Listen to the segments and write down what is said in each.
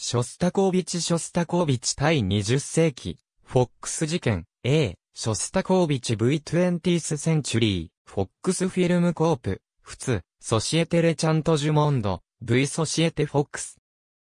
ショスタコービチ・ショスタコービチ対20世紀、フォックス事件、A、ショスタコービチ V20th Century、フォックスフィルムコープ、普通、ソシエテ・レチャント・ジュモンド、V ソシエテ・フォックス。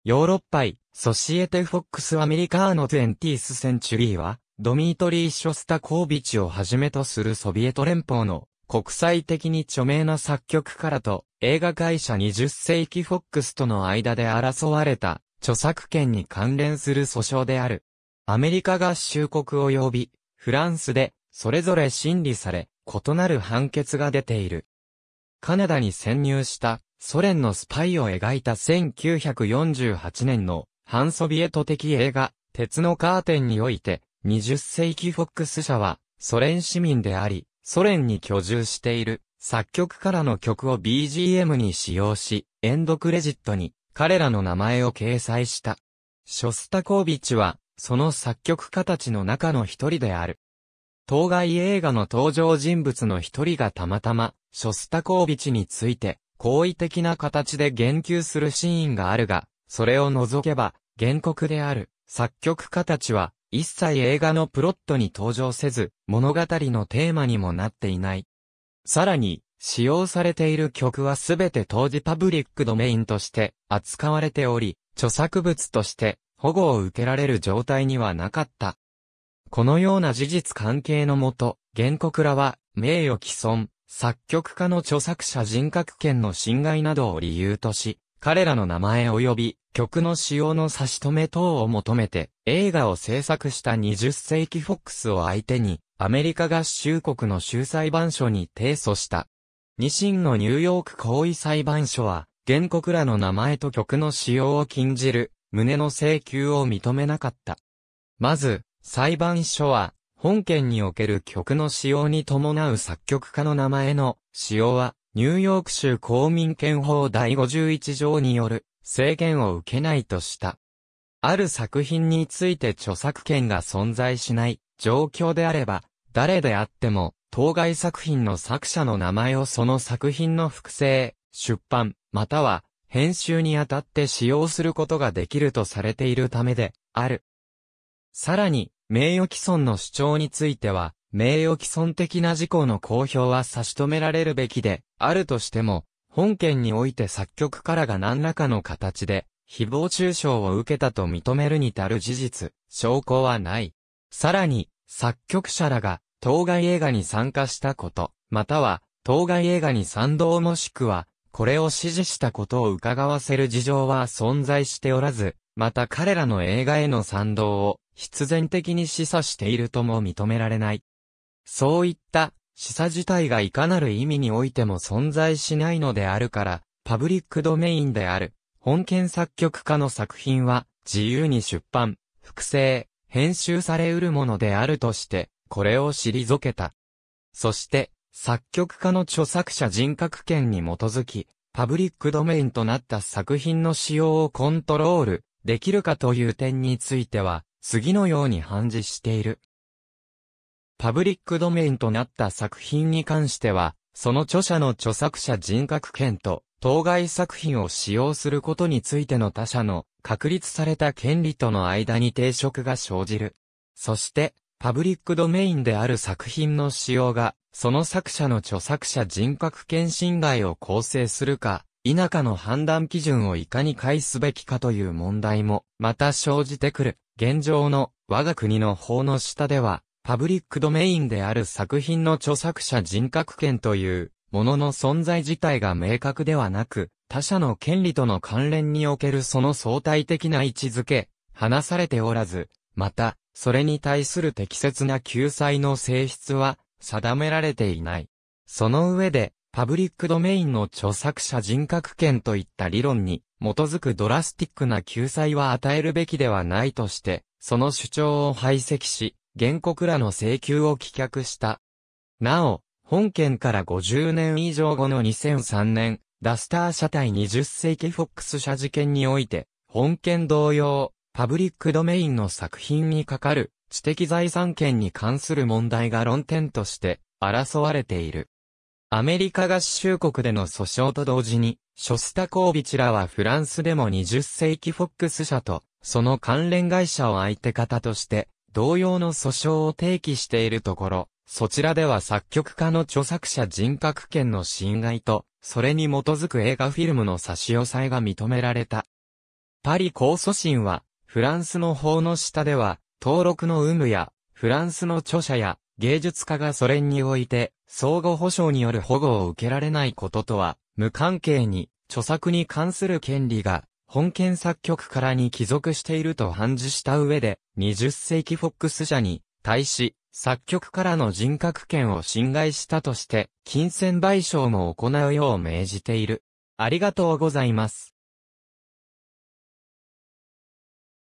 ヨーロッパイ、ソシエテ・フォックス・アメリカーノ・ 20th Century は、ドミートリー・ショスタコービチをはじめとするソビエト連邦の国際的に著名な作曲家らと映画会社20世紀フォックスとの間で争われた著作権に関連する訴訟である。アメリカ合衆国及びフランスでそれぞれ審理され、異なる判決が出ている。カナダに潜入したソ連のスパイを描いた1948年の反ソビエト的映画、鉄のカーテンにおいて、20世紀フォックス社はソ連市民であり、ソ連に居住している作曲からの曲を BGM に使用し、エンドクレジットに彼らの名前を掲載した。ショスタコービチは、その作曲家たちの中の一人である。当該映画の登場人物の一人がたまたま、ショスタコービチについて、好意的な形で言及するシーンがあるが、それを除けば、原告である作曲家たちは、一切映画のプロットに登場せず、物語のテーマにもなっていない。さらに、使用されている曲はすべて当時パブリックドメインとして扱われており、著作物として保護を受けられる状態にはなかった。このような事実関係のもと、原告らは名誉毀損、作曲家の著作者人格権の侵害などを理由とし、彼らの名前及び曲の使用の差し止め等を求めて映画を制作した20世紀フォックスを相手にアメリカ合衆国の州裁判所に提訴した。二審のニューヨーク行為裁判所は、原告らの名前と曲の使用を禁じる、旨の請求を認めなかった。まず、裁判所は、本件における曲の使用に伴う作曲家の名前の使用は、ニューヨーク州公民権法第51条による制限を受けないとした。ある作品について著作権が存在しない状況であれば、誰であっても当該作品の作者の名前をその作品の複製、出版、または編集にあたって使用することができるとされているためである。さらに、名誉毀損の主張については、名誉毀損的な事項の公表は差し止められるべきで、あるとしても、本件において作曲からが何らかの形で、誹謗中傷を受けたと認めるに足る事実、証拠はない。さらに、作曲者らが、当該映画に参加したこと、または、当該映画に賛同もしくは、これを支持したことを伺わせる事情は存在しておらず、また彼らの映画への賛同を必然的に示唆しているとも認められない。そういった示唆自体がいかなる意味においても存在しないのであるから、パブリックドメインである本件作曲家の作品は自由に出版、複製、編集されうるものであるとして、これを退けた。そして、作曲家の著作者人格権に基づき、パブリックドメインとなった作品の使用をコントロールできるかという点については、次のように判示している。パブリックドメインとなった作品に関しては、その著者の著作者人格権と、当該作品を使用することについての他者の確立された権利との間に抵触が生じる。そして、パブリックドメインである作品の使用が、その作者の著作者人格権侵害を構成するか、否かの判断基準をいかに解すべきかという問題も、また生じてくる。現状の我が国の法の下では、パブリックドメインである作品の著作者人格権というものの存在自体が明確ではなく、他者の権利との関連におけるその相対的な位置づけ、話されておらず、また、それに対する適切な救済の性質は定められていない。その上で、パブリックドメインの著作者人格権といった理論に基づくドラスティックな救済は与えるべきではないとして、その主張を排斥し、原告らの請求を棄却した。なお、本件から50年以上後の2003年、ダスター社対20世紀フォックス社事件において、本件同様、パブリックドメインの作品にかかる知的財産権に関する問題が論点として争われている。アメリカ合衆国での訴訟と同時に、ショスタコービチらはフランスでも20世紀フォックス社と、その関連会社を相手方として、同様の訴訟を提起しているところ、そちらでは作曲家の著作者人格権の侵害と、それに基づく映画フィルムの差し押さえが認められた。パリ控訴審は、フランスの法の下では、登録の有無や、フランスの著者や芸術家がソ連において、相互保障による保護を受けられないこととは、無関係に、著作に関する権利が、本件作曲からに帰属していると判事した上で、20世紀フォックス社に、対し、作曲からの人格権を侵害したとして、金銭賠償も行うよう命じている。ありがとうございます。